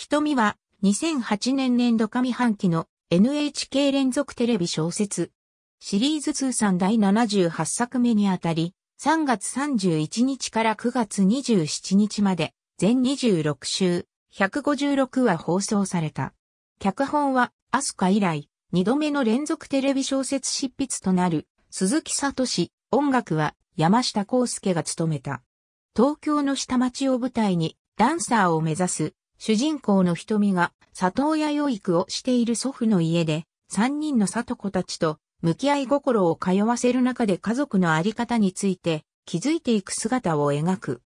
瞳は2008年年度上半期の NHK 連続テレビ小説シリーズ通算第78作目にあたり3月31日から9月27日まで全26週156話放送された。脚本はアスカ以来2度目の連続テレビ小説執筆となる鈴木聡音楽は山下康介が務めた。東京の下町を舞台にダンサーを目指す主人公の瞳が里親養育をしている祖父の家で、三人の里子たちと向き合い心を通わせる中で家族のあり方について気づいていく姿を描く。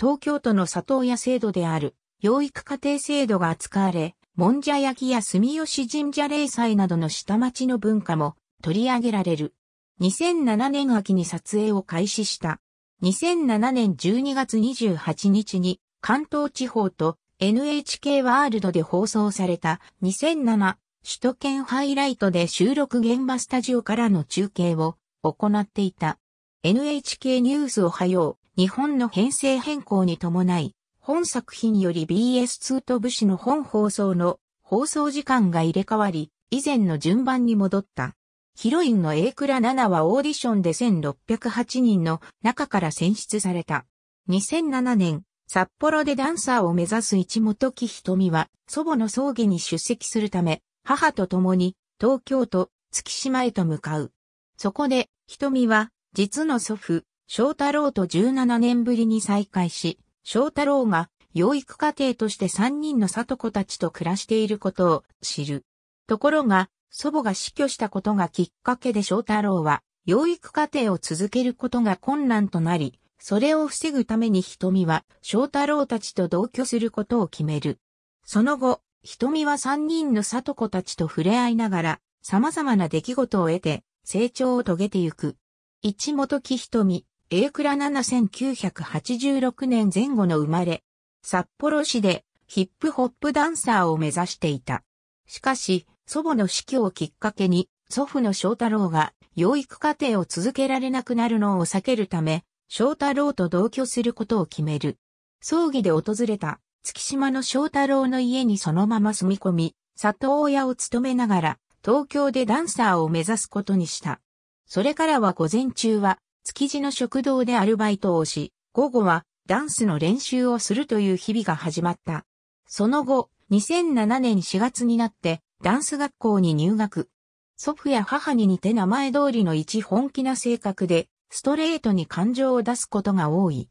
東京都の里親制度である養育家庭制度が扱われ、もんじゃ焼きや住吉神社霊祭などの下町の文化も取り上げられる。2007年秋に撮影を開始した。2007年12月28日に関東地方と NHK ワールドで放送された2007首都圏ハイライトで収録現場スタジオからの中継を行っていた。NHK ニュースおはよう、日本の編成変更に伴い、本作品より BS2 と武士の本放送の放送時間が入れ替わり、以前の順番に戻った。ヒロインの A 倉奈はオーディションで1608人の中から選出された。2007年、札幌でダンサーを目指す一元木瞳は、祖母の葬儀に出席するため、母と共に東京都月島へと向かう。そこで、瞳は、実の祖父、翔太郎と17年ぶりに再会し、翔太郎が養育家庭として3人の里子たちと暮らしていることを知る。ところが、祖母が死去したことがきっかけで翔太郎は、養育家庭を続けることが困難となり、それを防ぐために瞳は翔太郎たちと同居することを決める。その後、瞳は三人の里子たちと触れ合いながら、様々な出来事を得て、成長を遂げてゆく。一元木瞳、A 倉7 9 8 6年前後の生まれ、札幌市でヒップホップダンサーを目指していた。しかし、祖母の死去をきっかけに、祖父の翔太郎が養育家庭を続けられなくなるのを避けるため、翔太郎と同居することを決める。葬儀で訪れた月島の翔太郎の家にそのまま住み込み、里親を務めながら東京でダンサーを目指すことにした。それからは午前中は築地の食堂でアルバイトをし、午後はダンスの練習をするという日々が始まった。その後、2007年4月になってダンス学校に入学。祖父や母に似て名前通りの一本気な性格で、ストレートに感情を出すことが多い。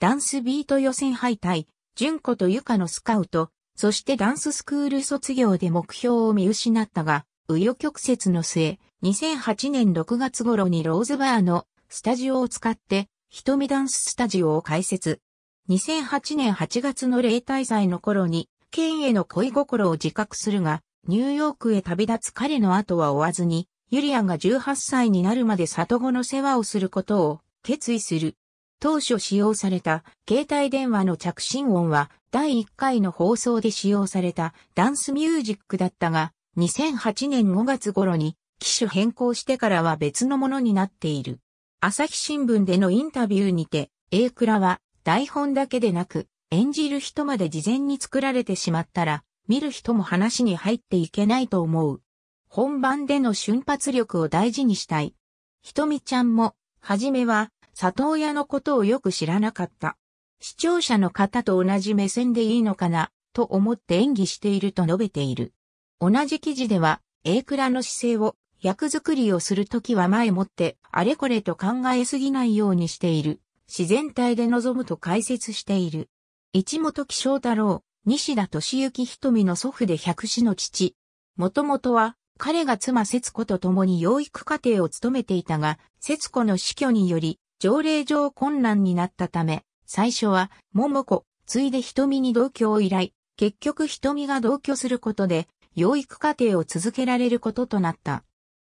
ダンスビート予選敗退、純子とゆかのスカウト、そしてダンススクール卒業で目標を見失ったが、紆余曲折の末、2008年6月頃にローズバーのスタジオを使って、瞳ダンススタジオを開設。2008年8月の例大祭の頃に、ケンへの恋心を自覚するが、ニューヨークへ旅立つ彼の後は追わずに、ユリアンが18歳になるまで里子の世話をすることを決意する。当初使用された携帯電話の着信音は第1回の放送で使用されたダンスミュージックだったが2008年5月頃に機種変更してからは別のものになっている。朝日新聞でのインタビューにて A クラは台本だけでなく演じる人まで事前に作られてしまったら見る人も話に入っていけないと思う本番での瞬発力を大事にしたい。ひとみちゃんも、はじめは、里親のことをよく知らなかった。視聴者の方と同じ目線でいいのかな、と思って演技していると述べている。同じ記事では、A クラの姿勢を、役作りをするときは前もって、あれこれと考えすぎないようにしている。自然体で臨むと解説している。一本木翔太郎、西田敏行瞳の祖父で百死の父。もともとは、彼が妻節子と共に養育家庭を務めていたが、節子の死去により、条例上困難になったため、最初は、桃子、ついで瞳に同居を依頼、結局瞳が同居することで、養育家庭を続けられることとなった。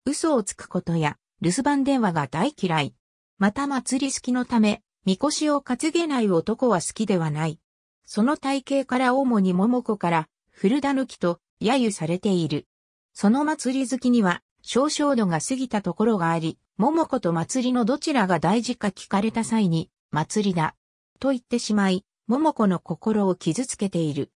嘘をつくことや、留守番電話が大嫌い。また祭り好きのため、みこしを担げない男は好きではない。その体型から主に桃子から、古田抜きと揶揄されている。その祭り好きには、少々度が過ぎたところがあり、桃子と祭りのどちらが大事か聞かれた際に、祭りだ、と言ってしまい、桃子の心を傷つけている。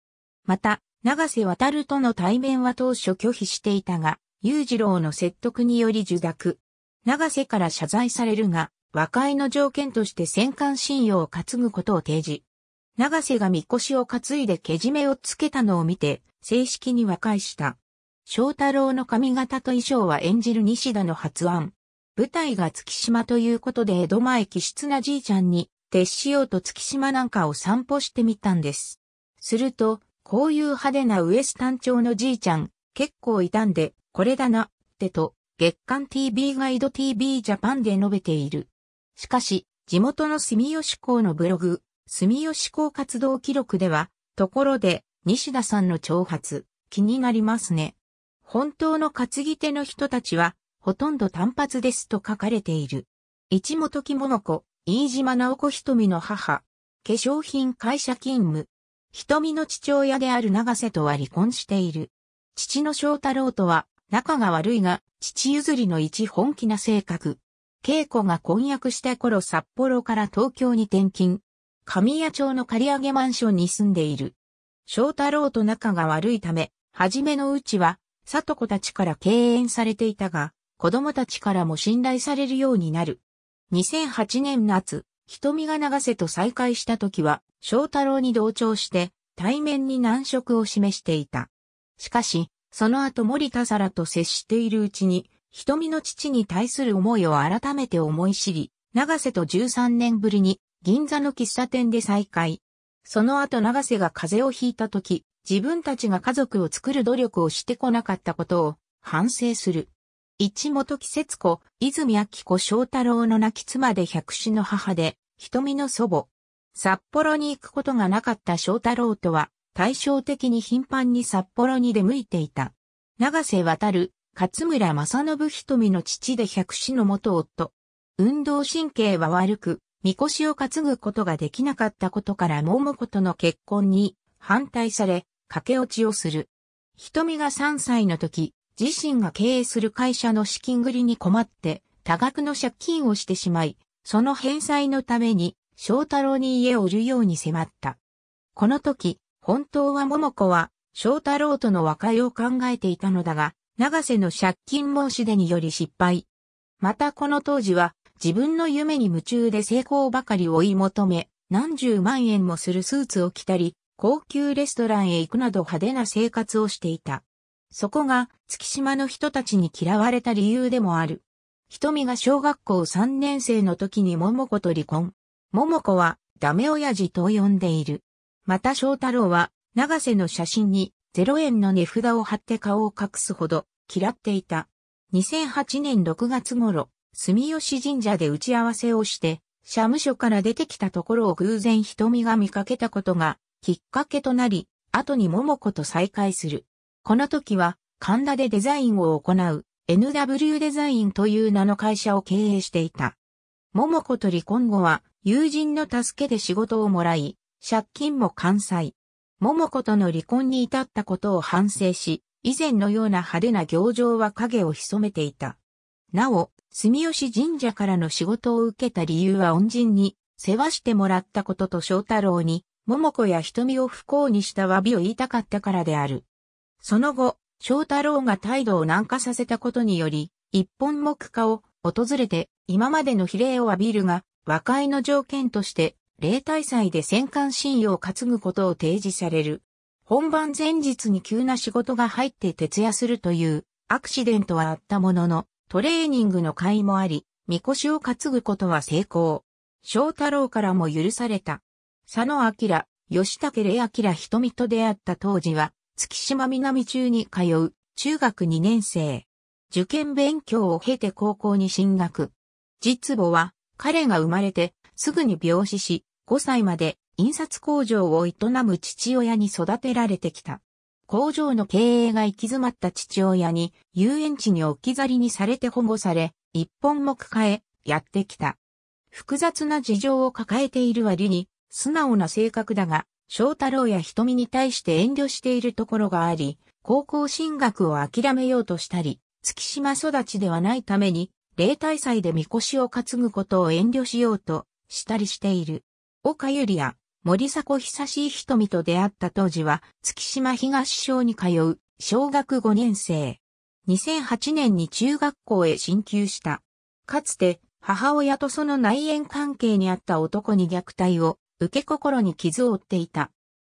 また、長瀬渡るとの対面は当初拒否していたが、裕次郎の説得により受諾。長瀬から謝罪されるが、和解の条件として戦艦信用を担ぐことを提示。長瀬が神輿を担いでけじめをつけたのを見て、正式に和解した。翔太郎の髪型と衣装は演じる西田の発案。舞台が月島ということで江戸前気質なじいちゃんに、徹しようと月島なんかを散歩してみたんです。すると、こういう派手なウエスタン調のじいちゃん、結構いたんで、これだな、ってと、月刊 TV ガイド TV ジャパンで述べている。しかし、地元の住吉港のブログ、住吉港活動記録では、ところで、西田さんの挑発、気になりますね。本当の担ぎ手の人たちは、ほとんど単発ですと書かれている。一元木の子、飯島直子瞳の母、化粧品会社勤務。瞳の父親である長瀬とは離婚している。父の翔太郎とは仲が悪いが、父譲りの一本気な性格。稽古が婚約した頃札幌から東京に転勤。神谷町の借り上げマンションに住んでいる。翔太郎と仲が悪いため、初めのうちは里子たちから敬遠されていたが、子供たちからも信頼されるようになる。2008年夏、瞳が長瀬と再会した時は、翔太郎に同調して、対面に難色を示していた。しかし、その後森田皿と接しているうちに、瞳の父に対する思いを改めて思い知り、長瀬と13年ぶりに銀座の喫茶店で再会。その後長瀬が風邪をひいた時、自分たちが家族を作る努力をしてこなかったことを反省する。一元季節子、泉明子翔太郎の亡き妻で百死の母で、瞳の祖母。札幌に行くことがなかった翔太郎とは、対照的に頻繁に札幌に出向いていた。長瀬渡る、勝村正信瞳の父で百死の元夫。運動神経は悪く、みこしを担ぐことができなかったことから桃子との結婚に反対され、駆け落ちをする。瞳が3歳の時、自身が経営する会社の資金繰りに困って、多額の借金をしてしまい、その返済のために、翔太郎に家を売るように迫った。この時、本当は桃子は、翔太郎との和解を考えていたのだが、長瀬の借金申し出により失敗。またこの当時は、自分の夢に夢中で成功ばかり追い求め、何十万円もするスーツを着たり、高級レストランへ行くなど派手な生活をしていた。そこが月島の人たちに嫌われた理由でもある。瞳が小学校3年生の時に桃子と離婚。桃子はダメ親父と呼んでいる。また翔太郎は長瀬の写真に0円の値札を貼って顔を隠すほど嫌っていた。2008年6月頃、住吉神社で打ち合わせをして、社務所から出てきたところを偶然瞳が見かけたことがきっかけとなり、後に桃子と再会する。この時は、神田でデザインを行う NW デザインという名の会社を経営していた。桃子と離婚後は友人の助けで仕事をもらい、借金も完済。桃子との離婚に至ったことを反省し、以前のような派手な行情は影を潜めていた。なお、住吉神社からの仕事を受けた理由は恩人に世話してもらったことと翔太郎に桃子や瞳を不幸にした詫びを言いたかったからである。その後、翔太郎が態度を軟化させたことにより、一本木化を訪れて今までの比例を浴びるが、和解の条件として、例大祭で戦艦信用を担ぐことを提示される。本番前日に急な仕事が入って徹夜するというアクシデントはあったものの、トレーニングの会もあり、みこしを担ぐことは成功。翔太郎からも許された。佐野明、吉武礼明瞳と出会った当時は、月島南中に通う中学2年生。受験勉強を経て高校に進学。実母は彼が生まれてすぐに病死し、5歳まで印刷工場を営む父親に育てられてきた。工場の経営が行き詰まった父親に遊園地に置き去りにされて保護され、一本も抱え、やってきた。複雑な事情を抱えている割に素直な性格だが、翔太郎や瞳に対して遠慮しているところがあり、高校進学を諦めようとしたり、月島育ちではないために、霊大祭で御腰を担ぐことを遠慮しようとしたりしている。岡ゆりや森迫久しい瞳と出会った当時は、月島東小に通う小学5年生。2008年に中学校へ進級した。かつて母親とその内縁関係にあった男に虐待を受け心に傷を負っていた。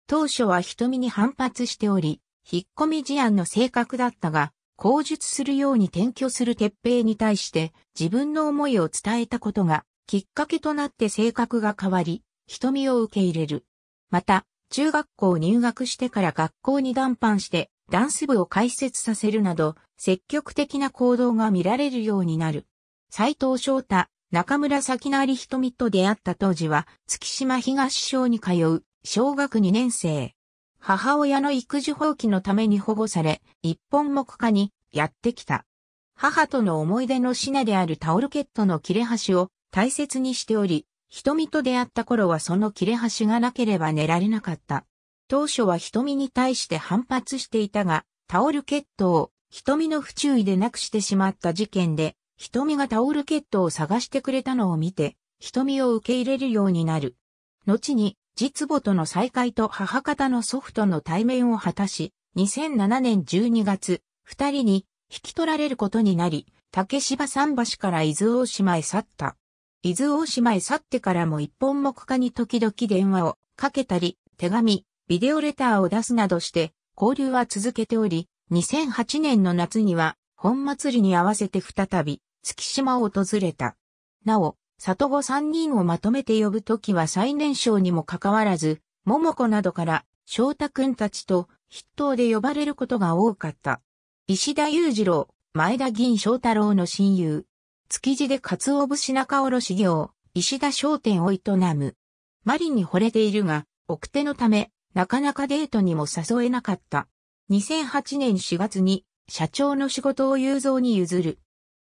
当初は瞳に反発しており、引っ込み事案の性格だったが、口述するように転居する鉄平に対して自分の思いを伝えたことがきっかけとなって性格が変わり、瞳を受け入れる。また、中学校入学してから学校に談判してダンス部を開設させるなど積極的な行動が見られるようになる。斎藤翔太、中村な成瞳と出会った当時は、月島東省に通う、小学2年生。母親の育児放棄のために保護され、一本木下にやってきた。母との思い出の品であるタオルケットの切れ端を大切にしており、瞳と出会った頃はその切れ端がなければ寝られなかった。当初は瞳に対して反発していたが、タオルケットを瞳の不注意でなくしてしまった事件で、瞳がタオルケットを探してくれたのを見て、瞳を受け入れるようになる。後に、実母との再会と母方の祖父との対面を果たし、2007年12月、二人に引き取られることになり、竹芝桟橋から伊豆大島へ去った。伊豆大島へ去ってからも一本目下に時々電話をかけたり、手紙、ビデオレターを出すなどして、交流は続けており、2008年の夏には、本祭りに合わせて再び、月島を訪れた。なお、里子三人をまとめて呼ぶときは最年少にもかかわらず、桃子などから翔太くんたちと筆頭で呼ばれることが多かった。石田裕次郎、前田銀翔太郎の親友、築地で鰹節仲卸業、石田商店を営む。マリに惚れているが、奥手のため、なかなかデートにも誘えなかった。2008年4月に、社長の仕事を雄造に譲る。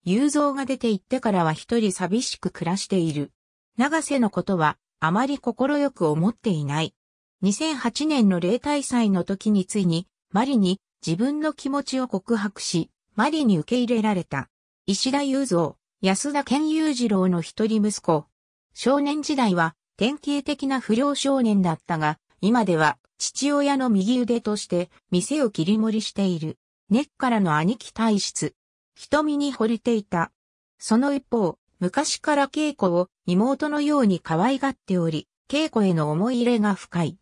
雄三が出て行ってからは一人寂しく暮らしている。長瀬のことは、あまり心よく思っていない。2008年の例大祭の時についに、マリに自分の気持ちを告白し、マリに受け入れられた。石田雄三、安田健裕次郎の一人息子。少年時代は典型的な不良少年だったが、今では父親の右腕として店を切り盛りしている。根っからの兄貴体質、瞳に惚れていた。その一方、昔から稽古を妹のように可愛がっており、稽古への思い入れが深い。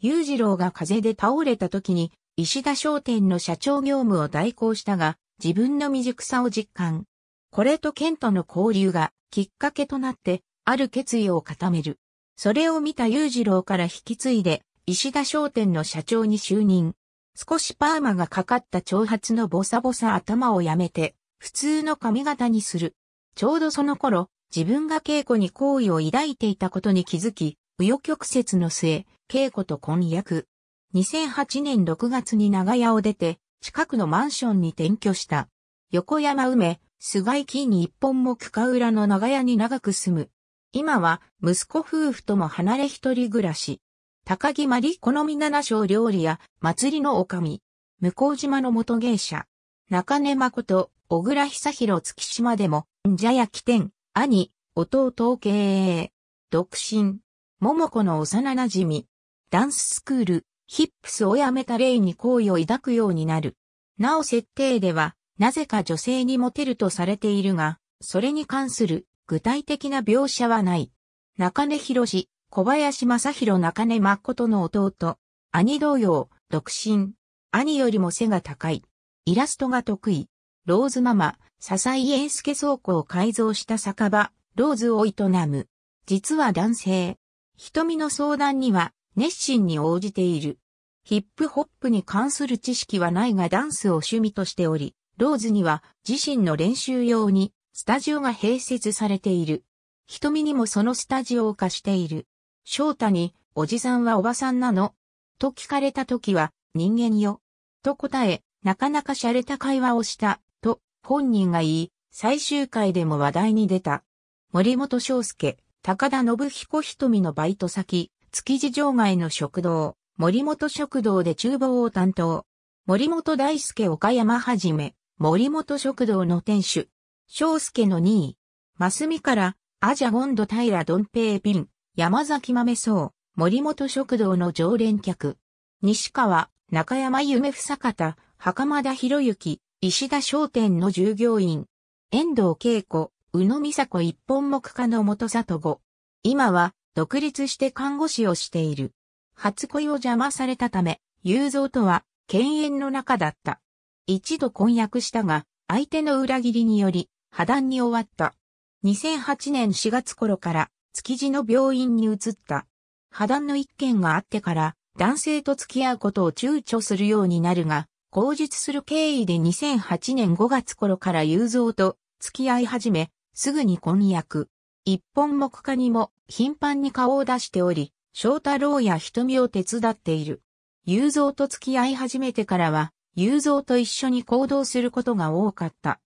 裕次郎が風邪で倒れた時に、石田商店の社長業務を代行したが、自分の未熟さを実感。これと剣との交流がきっかけとなって、ある決意を固める。それを見た裕次郎から引き継いで、石田商店の社長に就任。少しパーマがかかった長髪のボサボサ頭をやめて、普通の髪型にする。ちょうどその頃、自分が稽古に好意を抱いていたことに気づき、右翼曲折の末、稽古と婚約。2008年6月に長屋を出て、近くのマンションに転居した。横山梅、菅井金一本も区裏の長屋に長く住む。今は、息子夫婦とも離れ一人暮らし。高木まり好み七章料理や、祭りの女将。向島の元芸者。中根誠、小倉久弘月島でも、んじゃや起点、兄、弟を経営。独身。桃子の幼馴染み。ダンススクール、ヒップスをやめた例に好意を抱くようになる。なお設定では、なぜか女性にモテるとされているが、それに関する具体的な描写はない。中根博士、小林正宏中根誠の弟。兄同様、独身。兄よりも背が高い。イラストが得意。ローズママ、笹井英介倉庫を改造した酒場、ローズを営む。実は男性。瞳の相談には熱心に応じている。ヒップホップに関する知識はないがダンスを趣味としており、ローズには自身の練習用にスタジオが併設されている。瞳にもそのスタジオを貸している。翔太に、おじさんはおばさんなのと聞かれた時は、人間よ。と答え、なかなか洒落た会話をした本人が言い、最終回でも話題に出た。森本章介、高田信彦瞳のバイト先、築地場外の食堂、森本食堂で厨房を担当。森本大輔岡山はじめ、森本食堂の店主。章介の2位。マスミから、アジャゴンド平ドンペイピン、山崎豆荘、森本食堂の常連客。西川、中山夢房方、袴田博之、石田商店の従業員、遠藤恵子、宇野美佐子一本木家の元里子。今は、独立して看護師をしている。初恋を邪魔されたため、雄三とは、犬猿の中だった。一度婚約したが、相手の裏切りにより、破談に終わった。2008年4月頃から、築地の病院に移った。破談の一件があってから、男性と付き合うことを躊躇するようになるが、口述する経緯で2008年5月頃から雄三と付き合い始め、すぐに婚約。一本目下にも頻繁に顔を出しており、翔太郎や瞳を手伝っている。雄三と付き合い始めてからは、雄三と一緒に行動することが多かった。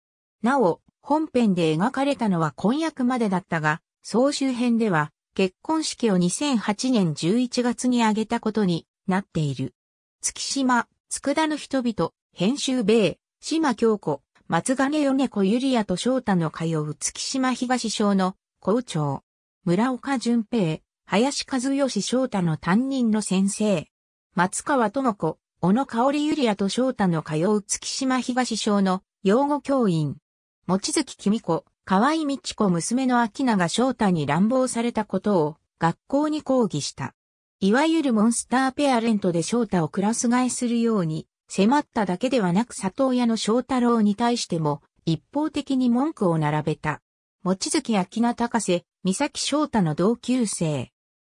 なお、本編で描かれたのは婚約までだったが、総集編では、結婚式を2008年11月に挙げたことになっている。月島、佃の人々、編集米、島京子、松金米子ゆりやと翔太の通う月島東省の校長、村岡淳平、林和義翔太の担任の先生、松川智子、小野香織ゆりやと翔太の通う月島東省の養護教員、望月君子、河合道子娘の秋が翔太に乱暴されたことを学校に抗議した。いわゆるモンスターペアレントで翔太をクラス替えするように、迫っただけではなく里親の翔太郎に対しても、一方的に文句を並べた。望月明名高瀬、三崎翔太の同級生。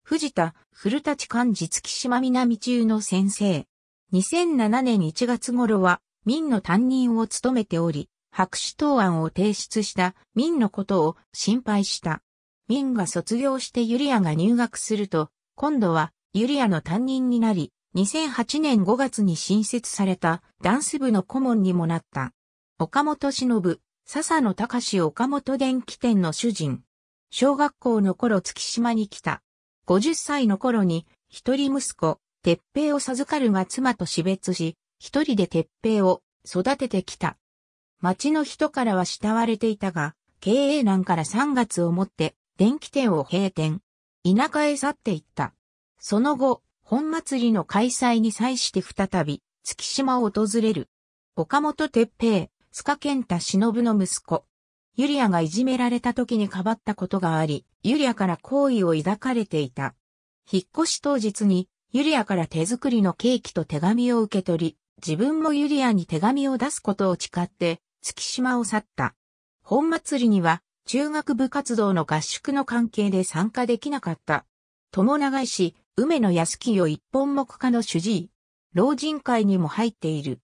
藤田、古立漢字月島南中の先生。2007年1月頃は、民の担任を務めており、白紙答案を提出した民のことを心配した。民が卒業してユリアが入学すると、今度はユリアの担任になり、2008年5月に新設されたダンス部の顧問にもなった。岡本忍、笹野隆岡本電気店の主人。小学校の頃月島に来た。50歳の頃に一人息子、鉄平を授かるが妻と死別し、一人で鉄平を育ててきた。町の人からは慕われていたが、経営難から3月をもって電気店を閉店。田舎へ去っていった。その後、本祭りの開催に際して再び、月島を訪れる。岡本哲平、塚健太忍の息子。ユリアがいじめられた時にかばったことがあり、ユリアから好意を抱かれていた。引っ越し当日に、ユリアから手作りのケーキと手紙を受け取り、自分もユリアに手紙を出すことを誓って、月島を去った。本祭りには、中学部活動の合宿の関係で参加できなかった。友長井市、梅野康清一本木科の主治医。老人会にも入っている。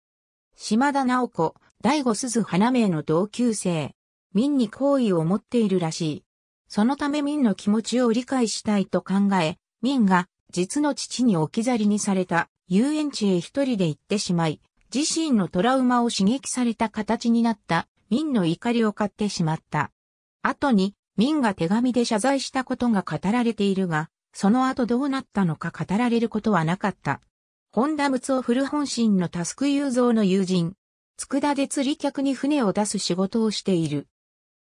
島田直子、大五鈴花名の同級生。民に好意を持っているらしい。そのため民の気持ちを理解したいと考え、民が実の父に置き去りにされた遊園地へ一人で行ってしまい、自身のトラウマを刺激された形になった民の怒りを買ってしまった。後に、民が手紙で謝罪したことが語られているが、その後どうなったのか語られることはなかった。本田睦夫古本心のタスク雄造の友人。佃で釣り客に船を出す仕事をしている。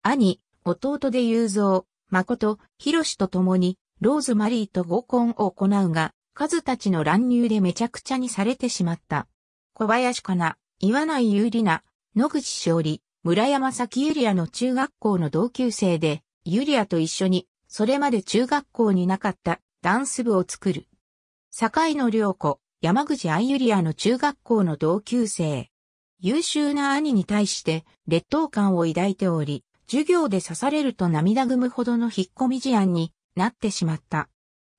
兄、弟で雄造、誠、広と共に、ローズマリーと合コンを行うが、数たちの乱入でめちゃくちゃにされてしまった。小林かな、岩内有利な、野口勝利、村山崎ユリアの中学校の同級生で、ユリアと一緒に、それまで中学校になかったダンス部を作る。堺野良子、山口愛ユリアの中学校の同級生。優秀な兄に対して劣等感を抱いており、授業で刺されると涙ぐむほどの引っ込み事案になってしまった。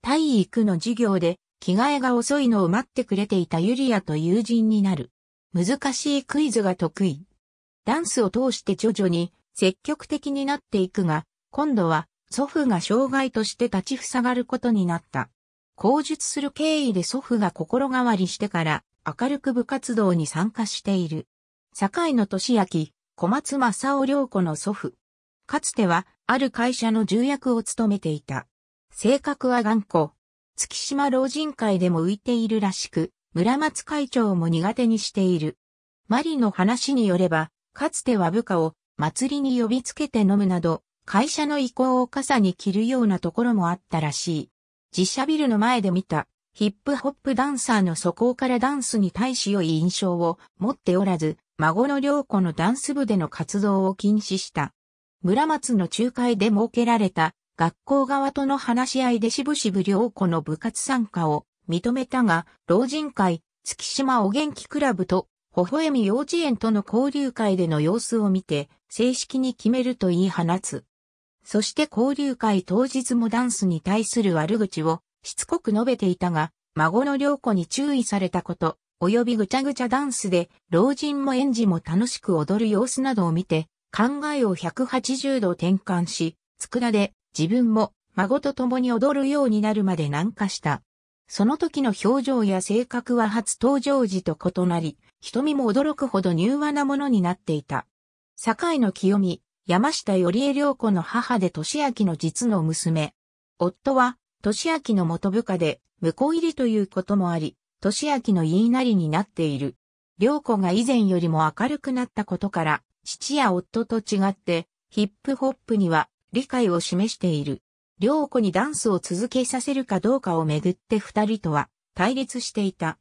体育の授業で着替えが遅いのを待ってくれていたユリアと友人になる。難しいクイズが得意。ダンスを通して徐々に積極的になっていくが、今度は祖父が障害として立ち塞がることになった。口述する経緯で祖父が心変わりしてから明るく部活動に参加している。堺野俊明、小松正夫良子の祖父。かつてはある会社の重役を務めていた。性格は頑固。月島老人会でも浮いているらしく、村松会長も苦手にしている。マリの話によれば、かつては部下を祭りに呼びつけて飲むなど、会社の意向を傘に着るようなところもあったらしい。自社ビルの前で見たヒップホップダンサーの素行からダンスに対し良い印象を持っておらず、孫の良子のダンス部での活動を禁止した。村松の仲介で設けられた学校側との話し合いでしぶしぶ良子の部活参加を認めたが、老人会、月島お元気クラブと微笑み幼稚園との交流会での様子を見て、正式に決めると言い放つ。そして交流会当日もダンスに対する悪口をしつこく述べていたが、孫の良子に注意されたこと、及びぐちゃぐちゃダンスで老人も園児も楽しく踊る様子などを見て、考えを180度転換し、らで自分も孫と共に踊るようになるまで難化した。その時の表情や性格は初登場時と異なり、瞳も驚くほど柔和なものになっていた。堺の清美、山下よりえ良子の母で俊明の実の娘。夫は、俊明の元部下で、向こう入りということもあり、俊明の言いなりになっている。良子が以前よりも明るくなったことから、父や夫と違って、ヒップホップには理解を示している。良子にダンスを続けさせるかどうかをめぐって二人とは対立していた。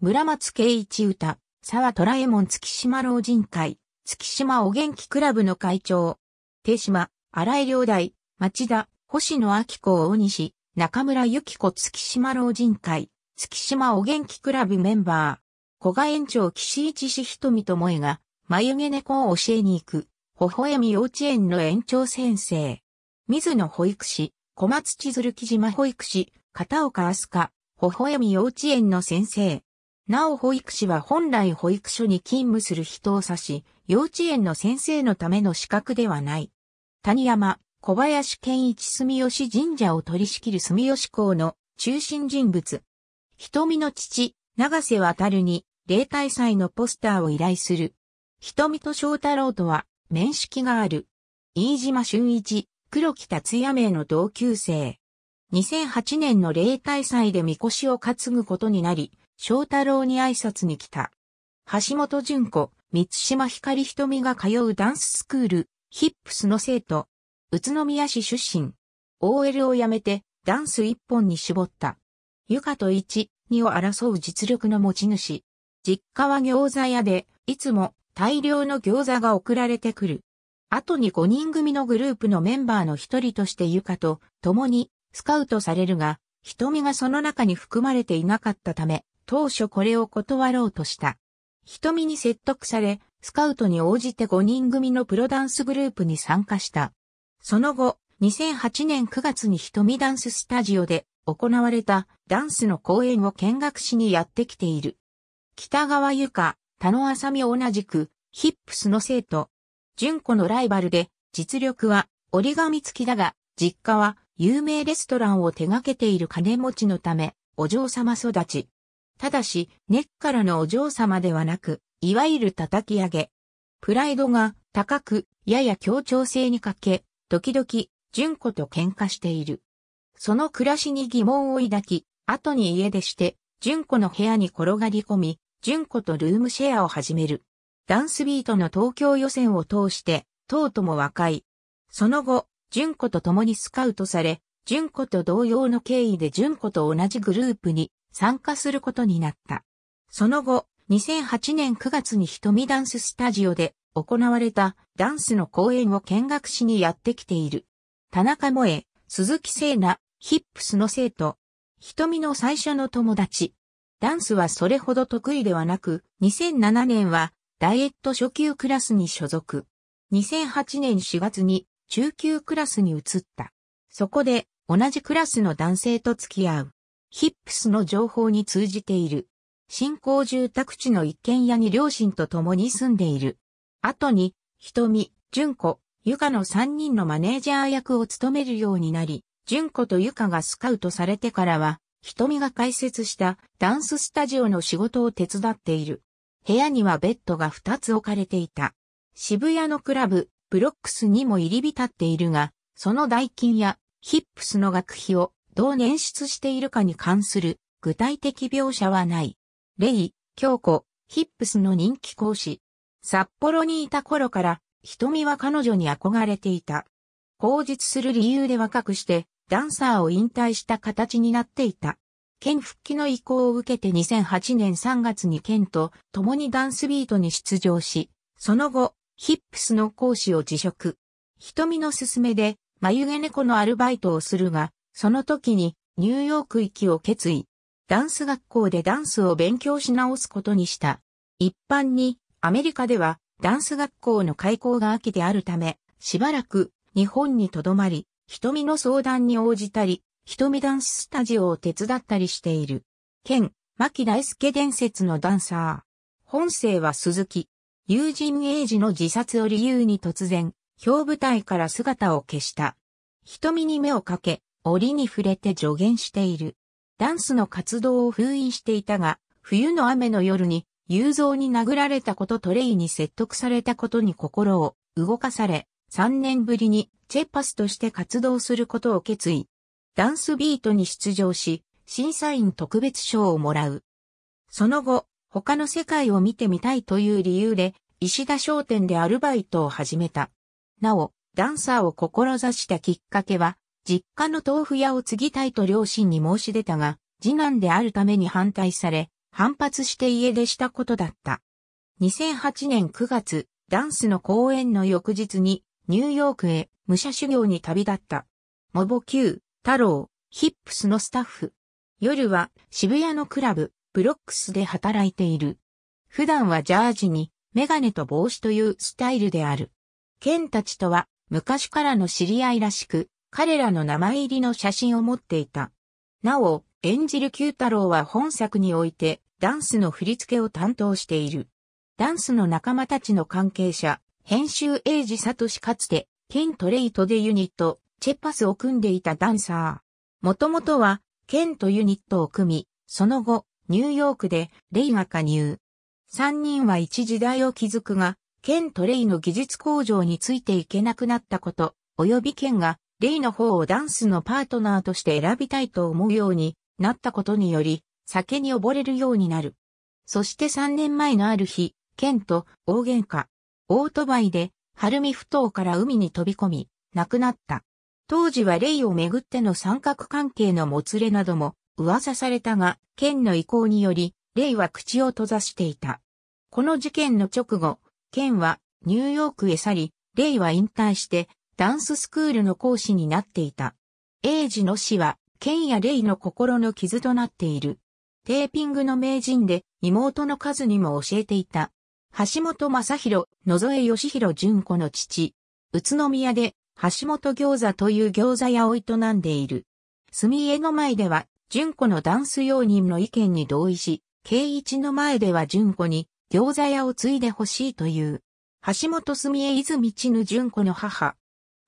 村松圭一歌。沢虎右衛門月島老人会、月島お元気クラブの会長、手島、荒井良大、町田、星野明子大西、中村由紀子月島老人会、月島お元気クラブメンバー、古賀園長岸一志瞳智恵が、眉毛猫を教えに行く、微笑み幼稚園の園長先生、水野保育士、小松千鶴木島保育士、片岡明日香、微笑み幼稚園の先生、なお保育士は本来保育所に勤務する人を指し、幼稚園の先生のための資格ではない。谷山、小林健一住吉神社を取り仕切る住吉校の中心人物。瞳の父、長瀬渡に、例大祭のポスターを依頼する。瞳と翔太郎とは、面識がある。飯島俊一、黒木達也名の同級生。2008年の例大祭で神輿を担ぐことになり、翔太郎に挨拶に来た。橋本淳子、三島光瞳が通うダンススクール、ヒップスの生徒、宇都宮市出身。OL を辞めて、ダンス一本に絞った。ゆかと一、二を争う実力の持ち主。実家は餃子屋で、いつも大量の餃子が送られてくる。後に5人組のグループのメンバーの一人としてゆかと共にスカウトされるが、瞳がその中に含まれていなかったため、当初これを断ろうとした。瞳に説得され、スカウトに応じて5人組のプロダンスグループに参加した。その後、2008年9月に瞳ダンススタジオで行われたダンスの公演を見学しにやってきている。北川由か、田野浅美同じく、ヒップスの生徒。純子のライバルで、実力は折り紙付きだが、実家は有名レストランを手掛けている金持ちのため、お嬢様育ち。ただし、根っからのお嬢様ではなく、いわゆる叩き上げ。プライドが高く、やや協調性に欠け、時々、純子と喧嘩している。その暮らしに疑問を抱き、後に家出して、純子の部屋に転がり込み、純子とルームシェアを始める。ダンスビートの東京予選を通して、とうとも若い。その後、純子と共にスカウトされ、純子と同様の経緯で純子と同じグループに参加することになった。その後、2008年9月に瞳ダンススタジオで行われたダンスの公演を見学しにやってきている。田中萌え、鈴木聖奈、ヒップスの生徒、瞳の最初の友達。ダンスはそれほど得意ではなく、2007年はダイエット初級クラスに所属。2008年4月に中級クラスに移った。そこで同じクラスの男性と付き合う。ヒップスの情報に通じている。新興住宅地の一軒家に両親と共に住んでいる。後に、瞳、純子、ゆかの三人のマネージャー役を務めるようになり、純子とゆかがスカウトされてからは、瞳が開設したダンススタジオの仕事を手伝っている。部屋にはベッドが二つ置かれていた。渋谷のクラブ、ブロックスにも入り浸っているが、その代金やヒップスの学費をどう捻出しているかに関する具体的描写はない。レイ、京子、ヒップスの人気講師。札幌にいた頃から、瞳は彼女に憧れていた。口実する理由で若くして、ダンサーを引退した形になっていた。県復帰の意向を受けて2008年3月に県と共にダンスビートに出場し、その後、ヒップスの講師を辞職。瞳の勧めで、眉毛猫のアルバイトをするが、その時にニューヨーク行きを決意。ダンス学校でダンスを勉強し直すことにした。一般にアメリカではダンス学校の開校が秋であるため、しばらく日本に留まり、瞳の相談に応じたり、瞳ダンススタジオを手伝ったりしている。県、牧大輔伝説のダンサー。本生は鈴木。友人英治の自殺を理由に突然、表舞台から姿を消した。瞳に目をかけ、折に触れて助言している。ダンスの活動を封印していたが、冬の雨の夜に、雄三に殴られたことトレイに説得されたことに心を動かされ、3年ぶりにチェッパスとして活動することを決意。ダンスビートに出場し、審査員特別賞をもらう。その後、他の世界を見てみたいという理由で、石田商店でアルバイトを始めた。なお、ダンサーを志したきっかけは、実家の豆腐屋を継ぎたいと両親に申し出たが、次男であるために反対され、反発して家出したことだった。2008年9月、ダンスの公演の翌日に、ニューヨークへ武者修行に旅立った。モボ Q、太郎、ヒップスのスタッフ。夜は渋谷のクラブ、ブロックスで働いている。普段はジャージに、メガネと帽子というスタイルである。ケンたちとは昔からの知り合いらしく、彼らの名前入りの写真を持っていた。なお、演じる九太郎は本作においてダンスの振り付けを担当している。ダンスの仲間たちの関係者、編集英二聡かつて、ケントレイトでユニット、チェッパスを組んでいたダンサー。もともとは、ケンとユニットを組み、その後、ニューヨークでレイが加入。三人は一時代を築くが、ケントレイの技術向上についていけなくなったこと、及びケンがレイの方をダンスのパートナーとして選びたいと思うようになったことにより、酒に溺れるようになる。そして3年前のある日、ケンと大喧嘩。オートバイで、晴海不頭から海に飛び込み、亡くなった。当時はレイをめぐっての三角関係のもつれなども噂されたが、ケンの意向により、レイは口を閉ざしていた。この事件の直後、ケンはニューヨークへ去り、レイは引退してダンススクールの講師になっていた。英治の死は、ケンやレイの心の傷となっている。テーピングの名人で、妹の数にも教えていた。橋本正宏、野添義弘淳子の父。宇都宮で、橋本餃子という餃子屋を営んでいる。墨家の前では、淳子のダンス用人の意見に同意し、圭一の前では淳子に、餃子屋を継いでほしいという。橋本墨江泉千ぬ淳子の母、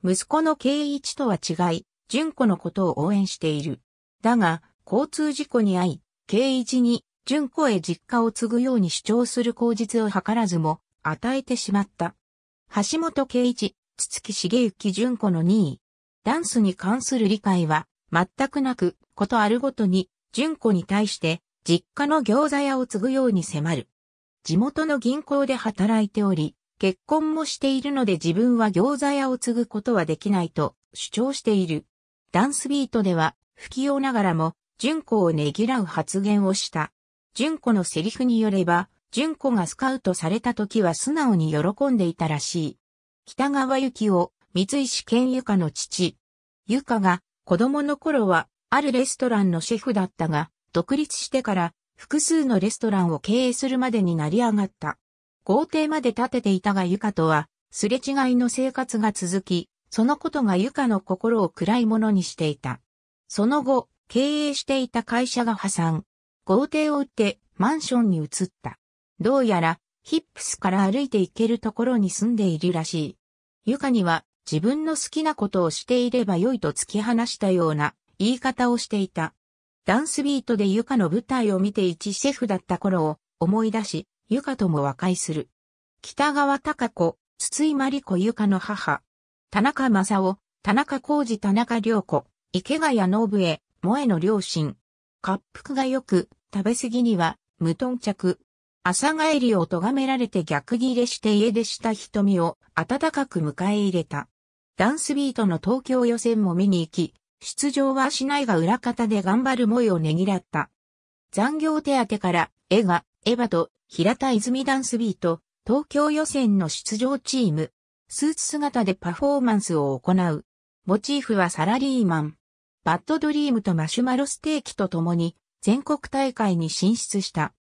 息子の圭一とは違い、純子のことを応援している。だが、交通事故に遭い、圭一に純子へ実家を継ぐように主張する口実を図らずも、与えてしまった。橋本圭一、筒木茂之純子の2位。ダンスに関する理解は、全くなく、ことあるごとに、純子に対して、実家の餃子屋を継ぐように迫る。地元の銀行で働いており、結婚もしているので自分は餃子屋を継ぐことはできないと主張している。ダンスビートでは不器用ながらも純子をねぎらう発言をした。純子のセリフによれば、純子がスカウトされた時は素直に喜んでいたらしい。北川幸を、三石健ゆかの父。ゆかが子供の頃はあるレストランのシェフだったが、独立してから複数のレストランを経営するまでになり上がった。豪邸まで建てていたがユカとは、すれ違いの生活が続き、そのことがユカの心を暗いものにしていた。その後、経営していた会社が破産。豪邸を売ってマンションに移った。どうやら、ヒップスから歩いて行けるところに住んでいるらしい。ユカには自分の好きなことをしていれば良いと突き放したような言い方をしていた。ダンスビートでユカの舞台を見て一シェフだった頃を思い出し、ゆかとも和解する。北川隆子、筒井真理子ゆかの母。田中正夫、田中浩二田中良子、池谷信江、萌の両親。滑腹が良く、食べ過ぎには、無頓着。朝帰りを咎められて逆切れして家出した瞳を温かく迎え入れた。ダンスビートの東京予選も見に行き、出場はしないが裏方で頑張る萌をねぎらった。残業手当から、絵が、エヴァと平田泉ダンスビート、東京予選の出場チーム、スーツ姿でパフォーマンスを行う。モチーフはサラリーマン、バッドドリームとマシュマロステーキと共に全国大会に進出した。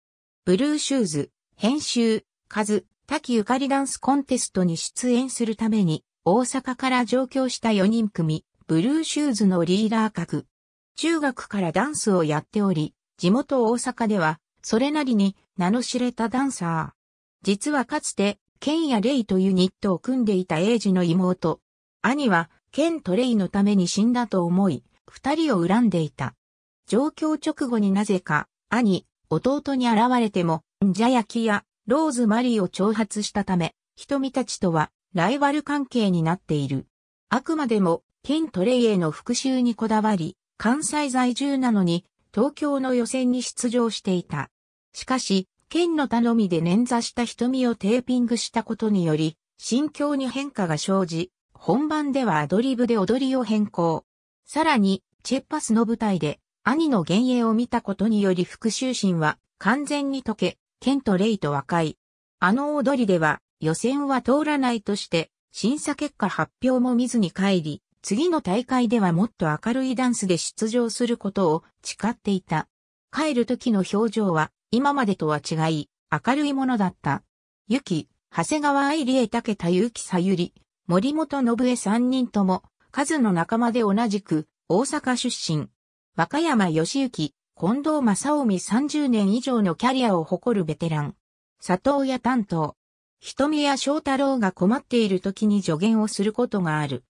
ブルーシューズ、編集、カズ、滝ゆかりダンスコンテストに出演するために大阪から上京した4人組、ブルーシューズのリーダー格。中学からダンスをやっており、地元大阪ではそれなりに名の知れたダンサー。実はかつて、ケンやレイというニットを組んでいたエイジの妹。兄は、ケンとレイのために死んだと思い、二人を恨んでいた。状況直後になぜか、兄、弟に現れても、んじゃ焼きや、ローズマリーを挑発したため、瞳たちとは、ライバル関係になっている。あくまでも、ケントレイへの復讐にこだわり、関西在住なのに、東京の予選に出場していた。しかし、剣の頼みで捻挫した瞳をテーピングしたことにより、心境に変化が生じ、本番ではアドリブで踊りを変更。さらに、チェッパスの舞台で、兄の幻影を見たことにより復讐心は完全に溶け、剣とレイと和解。あの踊りでは予選は通らないとして、審査結果発表も見ずに帰り、次の大会ではもっと明るいダンスで出場することを誓っていた。帰る時の表情は今までとは違い、明るいものだった。ゆき、長谷川愛理恵武田ゆきさゆり、森本信恵三人とも、数の仲間で同じく、大阪出身。和歌山義行、近藤正臣三十年以上のキャリアを誇るベテラン。里親担当。瞳宮翔太郎が困っている時に助言をすることがある。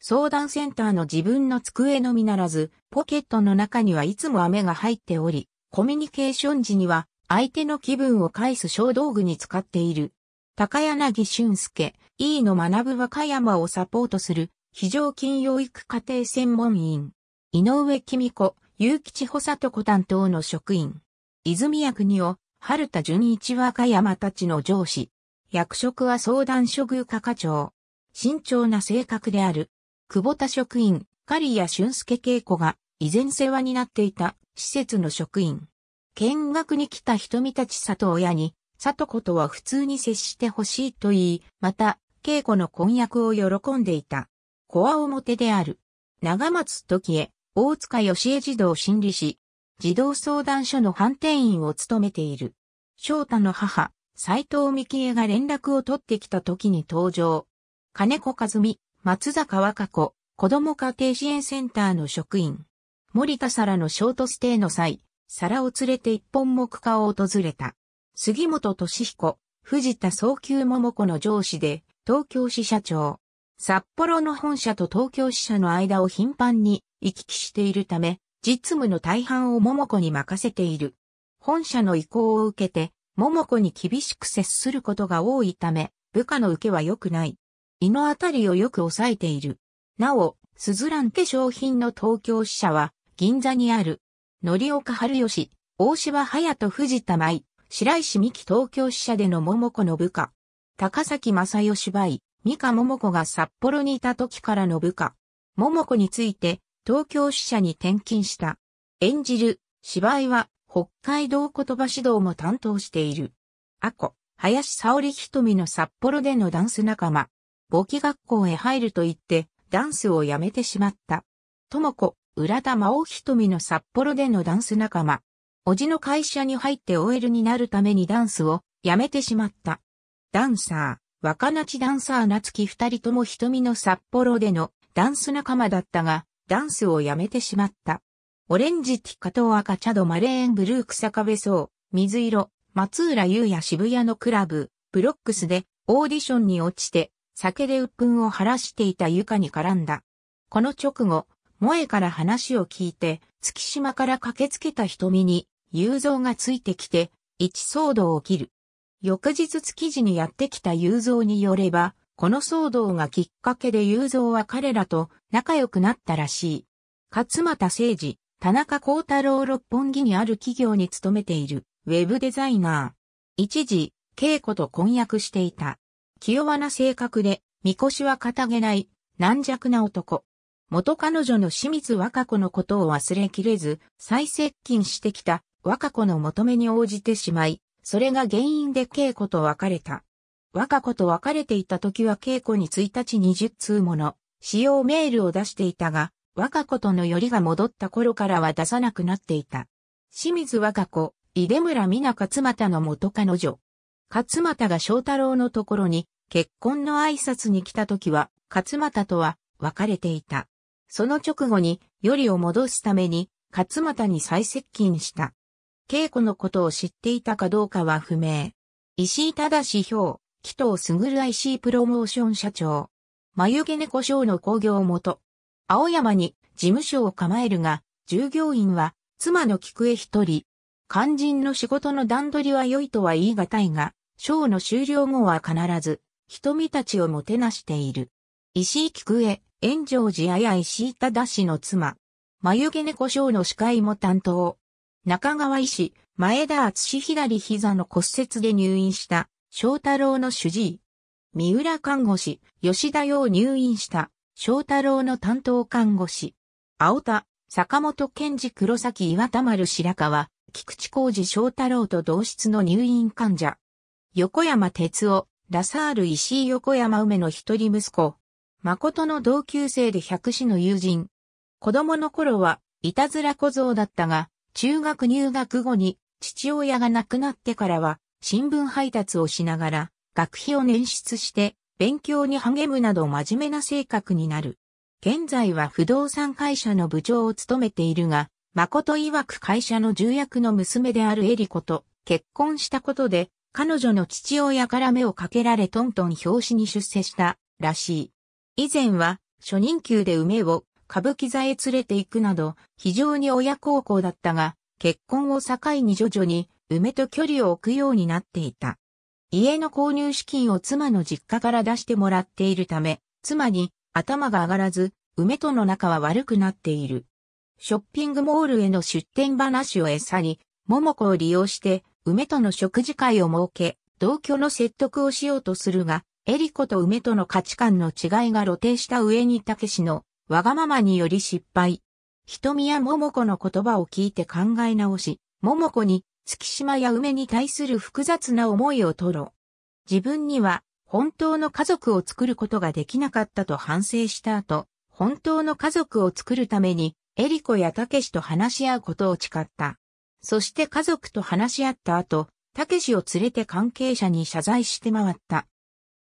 相談センターの自分の机のみならず、ポケットの中にはいつも雨が入っており、コミュニケーション時には相手の気分を返す小道具に使っている。高柳俊介、E の学ぶ和歌山をサポートする非常勤養育家庭専門員。井上君子、結吉保里子担当の職員。泉谷国夫、春田純一和歌山たちの上司。役職は相談処遇課課長。慎重な性格である。久保田職員、刈谷俊介恵子が以前世話になっていた施設の職員。見学に来た瞳たち里親に、里子とは普通に接してほしいと言い、また、稽古の婚約を喜んでいた。コア表である。長松時江、大塚義江児童心理師、児童相談所の判定員を務めている。翔太の母、斎藤美希江が連絡を取ってきた時に登場。金子和美、松坂若子、子供家庭支援センターの職員。森田羅のショートステイの際、皿を連れて一本木家を訪れた。杉本敏彦、藤田早急桃子の上司で、東京支社長。札幌の本社と東京支社の間を頻繁に行き来しているため、実務の大半を桃子に任せている。本社の意向を受けて、桃子に厳しく接することが多いため、部下の受けは良くない。胃のあたりをよく抑えている。なお、スズラン化粧品の東京支社は、銀座にある、則岡春吉、大柴隼人藤田舞、白石美希東京支社での桃子の部下。高崎正義梅、三河桃子が札幌にいた時からの部下。桃子について、東京支社に転勤した。演じる、芝居は、北海道言葉指導も担当している。アコ、林沙織瞳の札幌でのダンス仲間。簿記学校へ入ると言って、ダンスをやめてしまった。智子、浦田真央瞳の札幌でのダンス仲間。おじの会社に入って OL になるためにダンスをやめてしまった。ダンサー、若なちダンサー夏木二人とも瞳の札幌でのダンス仲間だったが、ダンスをやめてしまった。オレンジティカと赤茶ドマレーンブルー草壁草、水色、松浦優也渋谷のクラブ、ブロックスでオーディションに落ちて、酒で鬱憤を晴らしていたゆかに絡んだ。この直後、萌えから話を聞いて、月島から駆けつけた瞳に、雄三がついてきて、一騒動を切る。翌日築地にやってきた雄三によれば、この騒動がきっかけで雄三は彼らと仲良くなったらしい。勝又誠治、田中幸太郎六本木にある企業に勤めている、ウェブデザイナー。一時、稽古と婚約していた。清和な性格で、みこしは堅げない、軟弱な男。元彼女の清水和歌子のことを忘れきれず、再接近してきた和歌子の求めに応じてしまい、それが原因で稽古と別れた。和歌子と別れていた時は稽古に1日20通もの使用メールを出していたが、和歌子との寄りが戻った頃からは出さなくなっていた。清水和歌子、井出村美奈勝又の元彼女。勝又が翔太郎のところに結婚の挨拶に来た時は、勝又とは別れていた。その直後に、よりを戻すために、勝又に再接近した。稽古のことを知っていたかどうかは不明。石井忠志表、紀藤優 IC プロモーション社長。眉毛猫賞の工業元。青山に事務所を構えるが、従業員は妻の菊江一人。肝心の仕事の段取りは良いとは言い難いが、ショーの終了後は必ず、瞳たちをもてなしている。石井菊江、炎上寺あしいただ氏の妻。眉毛猫賞の司会も担当。中川医師、前田敦左膝の骨折で入院した、翔太郎の主治医。三浦看護師、吉田洋入院した、翔太郎の担当看護師。青田、坂本健二黒崎岩田丸白川、菊池浩二翔太郎と同室の入院患者。横山哲夫、ラサール石井横山梅の一人息子、誠の同級生で百死の友人。子供の頃は、いたずら小僧だったが、中学入学後に、父親が亡くなってからは、新聞配達をしながら、学費を捻出して、勉強に励むなど真面目な性格になる。現在は不動産会社の部長を務めているが、誠曰く会社の重役の娘であるエリコと結婚したことで、彼女の父親から目をかけられトントン表紙に出世したらしい。以前は初任給で梅を歌舞伎座へ連れて行くなど非常に親孝行だったが結婚を境に徐々に梅と距離を置くようになっていた。家の購入資金を妻の実家から出してもらっているため、妻に頭が上がらず、梅との仲は悪くなっている。ショッピングモールへの出店話を餌に、桃子を利用して、梅との食事会を設け、同居の説得をしようとするが、エリコと梅との価値観の違いが露呈した上にたけしのわがままにより失敗。瞳や桃子の言葉を聞いて考え直し、桃子に月島や梅に対する複雑な思いを吐露。自分には本当の家族を作ることができなかったと反省した後、本当の家族を作るために、エリコやたけしと話し合うことを誓った。そして家族と話し合った後、たけしを連れて関係者に謝罪して回った。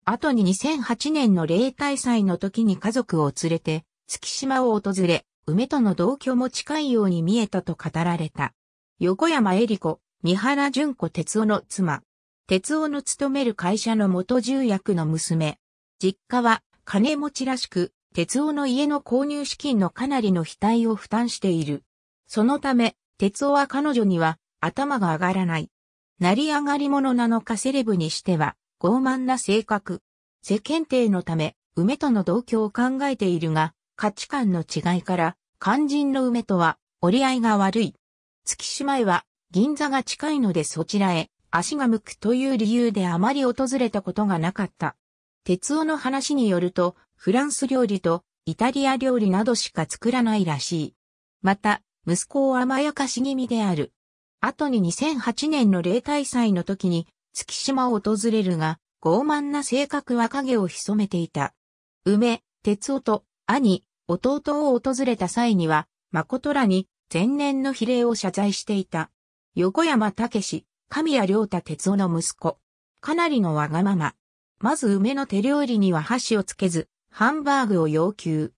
後に2008年の霊大祭の時に家族を連れて、月島を訪れ、梅との同居も近いように見えたと語られた。横山恵里子、三原淳子哲夫の妻。哲夫の勤める会社の元重役の娘。実家は金持ちらしく、哲夫の家の購入資金のかなりの額を負担している。そのため、哲夫は彼女には頭が上がらない。成り上がり者なのかセレブにしては、傲慢な性格。世間体のため、梅との同居を考えているが、価値観の違いから、肝心の梅とは折り合いが悪い。月島へは銀座が近いのでそちらへ足が向くという理由であまり訪れたことがなかった。鉄夫の話によると、フランス料理とイタリア料理などしか作らないらしい。また、息子を甘やかし気味である。後に2008年の例大祭の時に、月島を訪れるが、傲慢な性格は影を潜めていた。梅、哲夫と兄、弟を訪れた際には、誠らに前年の比例を謝罪していた。横山武史、神谷良太哲夫の息子。かなりのわがまま。まず梅の手料理には箸をつけず、ハンバーグを要求。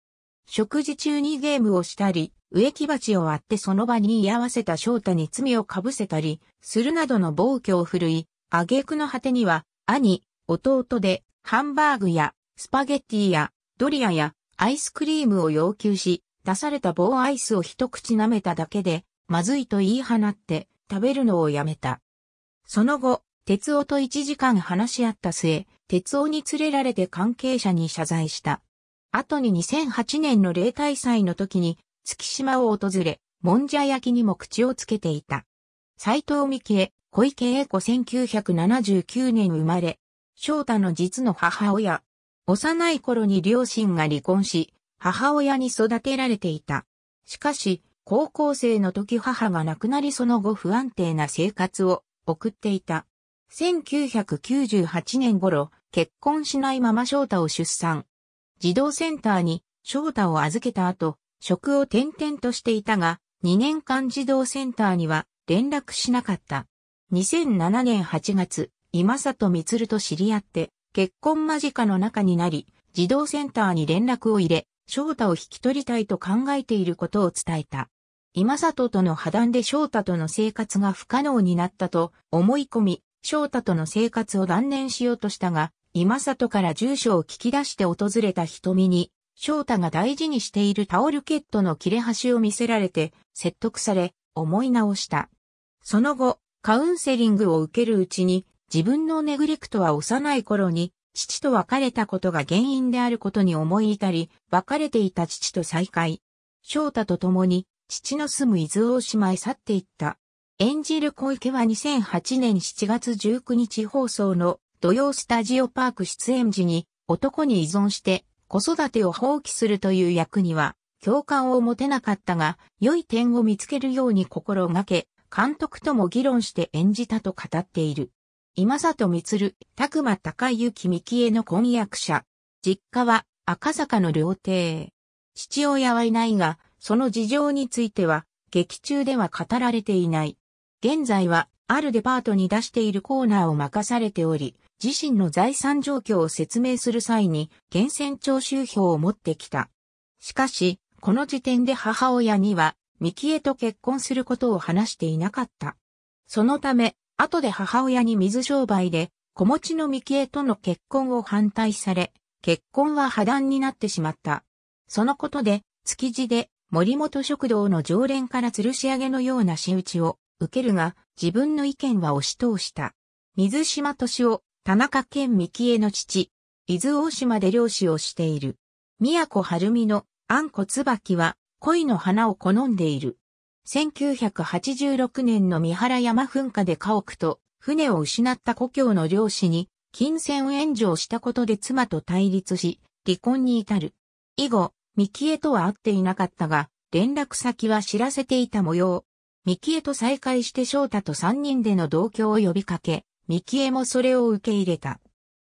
食事中にゲームをしたり、植木鉢を割ってその場に居合わせた翔太に罪をかぶせたり、するなどの暴挙を振るい、挙句の果てには、兄、弟で、ハンバーグや、スパゲッティや、ドリアや、アイスクリームを要求し、出された棒アイスを一口舐めただけで、まずいと言い放って、食べるのをやめた。その後、鉄夫と一時間話し合った末、鉄夫に連れられて関係者に謝罪した。後に2008年の例大祭の時に、月島を訪れ、もんじゃ焼きにも口をつけていた。斎藤美希恵、小池栄子1979年生まれ、翔太の実の母親。幼い頃に両親が離婚し、母親に育てられていた。しかし、高校生の時母が亡くなりその後不安定な生活を送っていた。1998年頃、結婚しないまま翔太を出産。児童センターに翔太を預けた後、職を転々としていたが、2年間児童センターには連絡しなかった。2007年8月、今里光と知り合って、結婚間近の中になり、児童センターに連絡を入れ、翔太を引き取りたいと考えていることを伝えた。今里との破談で翔太との生活が不可能になったと思い込み、翔太との生活を断念しようとしたが、今里から住所を聞き出して訪れた瞳に、翔太が大事にしているタオルケットの切れ端を見せられて、説得され、思い直した。その後、カウンセリングを受けるうちに、自分のネグレクトは幼い頃に、父と別れたことが原因であることに思い至り、別れていた父と再会。翔太と共に、父の住む伊豆大島へ去っていった。演じる小池は2008年7月19日放送の土曜スタジオパーク出演時に男に依存して子育てを放棄するという役には共感を持てなかったが良い点を見つけるように心がけ監督とも議論して演じたと語っている。今里光、拓馬高幸三木江の婚約者。実家は赤坂の料亭。父親はいないが、その事情については、劇中では語られていない。現在は、あるデパートに出しているコーナーを任されており、自身の財産状況を説明する際に、源泉徴収票を持ってきた。しかし、この時点で母親には、ミキエと結婚することを話していなかった。そのため、後で母親に水商売で、子持ちのミキエとの結婚を反対され、結婚は破談になってしまった。そのことで、築地で森本食堂の常連から吊るし上げのような仕打ちを受けるが、自分の意見は押し通した。水島敏夫、田中健三木江の父、伊豆大島で漁師をしている。宮古晴美のあんこ椿は、恋の花を好んでいる。1986年の三原山噴火で家屋と船を失った故郷の漁師に金銭援助をしたことで妻と対立し、離婚に至る。以後、三木江とは会っていなかったが、連絡先は知らせていた模様。三木江と再会して翔太と三人での同居を呼びかけ、三木江もそれを受け入れた。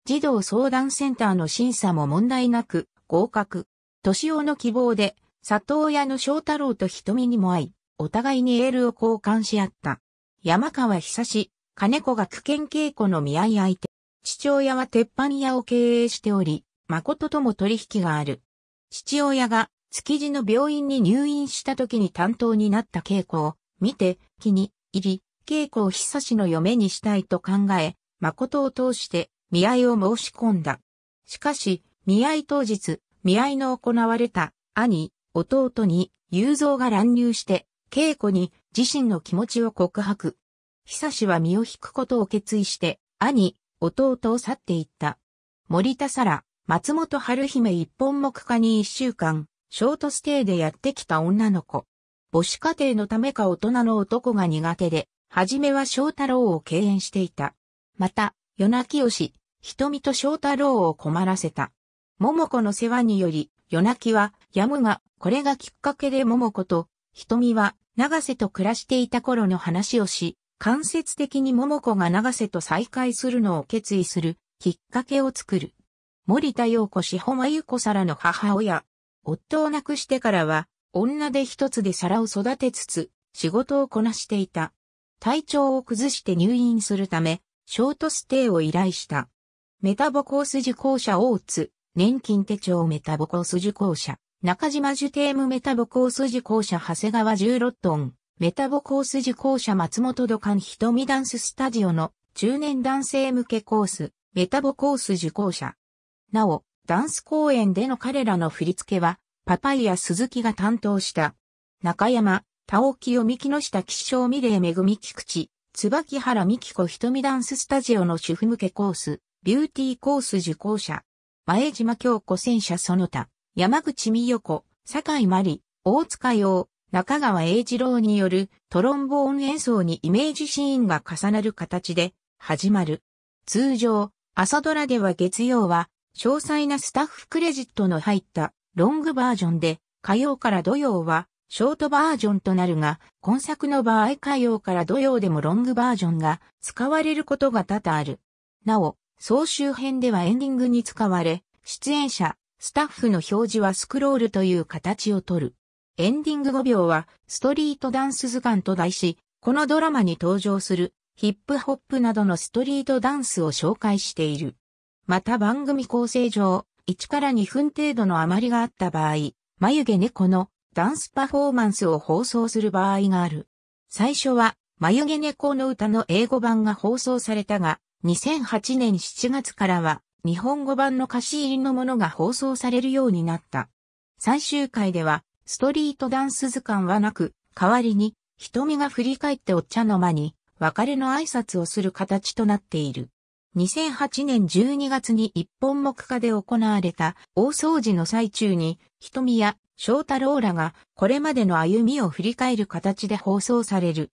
児童相談センターの審査も問題なく合格。年をの希望で里親の翔太郎と瞳にも会い、お互いにエールを交換し合った。山川久志、金子が区研稽古の見合い相手。父親は鉄板屋を経営しており、誠とも取引がある。父親が築地の病院に入院した時に担当になった稽古を見て気に入り、稽古を久しの嫁にしたいと考え、誠を通して見合いを申し込んだ。しかし、見合い当日、見合いの行われた兄、弟に雄三が乱入して、稽古に自身の気持ちを告白。久志は身を引くことを決意して、兄、弟を去っていった。森田沙羅、松本春姫一本目下に一週間、ショートステイでやってきた女の子。母子家庭のためか大人の男が苦手で、はじめは翔太郎を敬遠していた。また、夜泣きよし、瞳と翔太郎を困らせた。桃子の世話により、夜泣きはやむが、これがきっかけで桃子と、瞳は長瀬と暮らしていた頃の話をし、間接的に桃子が長瀬と再会するのを決意するきっかけを作る。森田陽子志保真由子皿の母親。夫を亡くしてからは、女で一つで皿を育てつつ、仕事をこなしていた。体調を崩して入院するため、ショートステイを依頼した。メタボコース受講者大津、年金手帳メタボコース受講者、中島ジュテームメタボコース受講者長谷川十六トン、メタボコース受講者松本土管瞳ダンススタジオの中年男性向けコース、メタボコース受講者。なお、ダンス公演での彼らの振り付けは、パパイヤ鈴木が担当した。中山、田尾清美木下吉祥美玲恵美菊池、椿原美希子瞳ダンススタジオの主婦向けコース、ビューティーコース受講者。前島京子戦車その他、山口美代子、坂井真理、大塚洋、中川英二郎によるトロンボーン演奏にイメージシーンが重なる形で始まる。通常、朝ドラでは月曜は詳細なスタッフクレジットの入ったロングバージョンで火曜から土曜はショートバージョンとなるが、今作の場合火曜から土曜でもロングバージョンが使われることが多々ある。なお、総集編ではエンディングに使われ、出演者、スタッフの表示はスクロールという形をとる。エンディング5秒は、ストリートダンス図鑑と題し、このドラマに登場する、ヒップホップなどのストリートダンスを紹介している。また番組構成上、1から2分程度の余りがあった場合、眉毛猫のダンスパフォーマンスを放送する場合がある。最初は、眉毛猫の歌の英語版が放送されたが、2008年7月からは日本語版の歌詞入りのものが放送されるようになった。最終回ではストリートダンス図鑑はなく、代わりに瞳が振り返ってお茶の間に別れの挨拶をする形となっている。2008年12月に一本目下で行われた大掃除の最中に、瞳や翔太郎らがこれまでの歩みを振り返る形で放送される。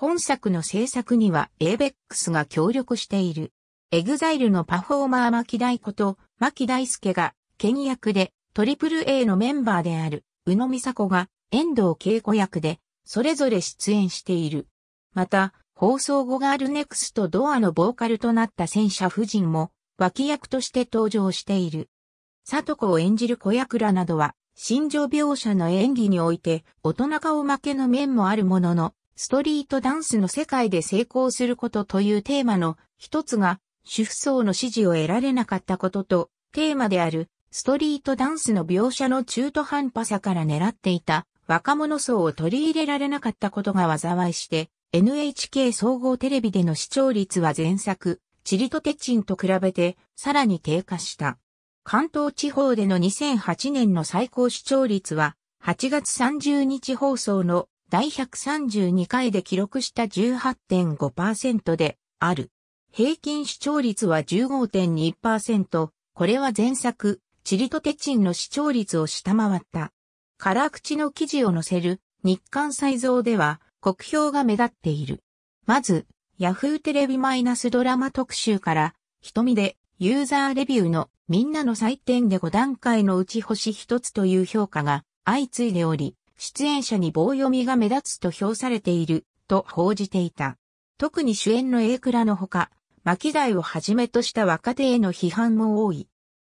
本作の制作には ABEX が協力している。EXILE のパフォーマー牧大子と牧大輔が剣役で AAA のメンバーである宇野美佐子が遠藤恵子役でそれぞれ出演している。また、放送後ガールネクストドアのボーカルとなった戦車夫人も脇役として登場している。さ子を演じる子役らなどは心情描写の演技において大人顔負けの面もあるもののストリートダンスの世界で成功することというテーマの一つが、主婦層の支持を得られなかったことと、テーマである、ストリートダンスの描写の中途半端さから狙っていた若者層を取り入れられなかったことが災いして、NHK 総合テレビでの視聴率は前作、チリとテチンと比べてさらに低下した。関東地方での2008年の最高視聴率は8月30日放送の第132回で記録した18.5%である。平均視聴率は15.2%。これは前作、チリとテチンの視聴率を下回った。辛口の記事を載せる日刊再造では国評が目立っている。まず、ヤフーテレビマイナスドラマ特集から、瞳でユーザーレビューのみんなの採点で5段階のうち星1つという評価が相次いでおり、出演者に棒読みが目立つと評されている、と報じていた。特に主演の A 倉のほか、巻台をはじめとした若手への批判も多い。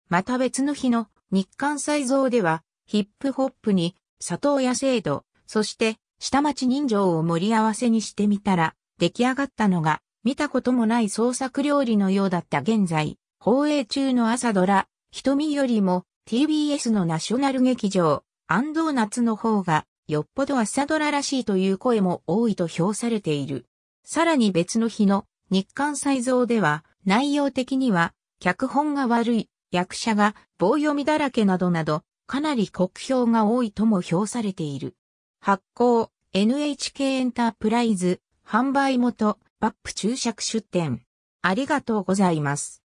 また別の日の日刊再造では、ヒップホップに、里親制度、そして、下町人情を盛り合わせにしてみたら、出来上がったのが、見たこともない創作料理のようだった現在、放映中の朝ドラ、瞳よりも TBS のナショナル劇場、安藤夏の方が、よっぽど朝ドラらしいという声も多いと評されている。さらに別の日の日刊再造では、内容的には、脚本が悪い、役者が棒読みだらけなどなど、かなり酷評が多いとも評されている。発行、NHK エンタープライズ、販売元、バップ注釈出店。ありがとうございます。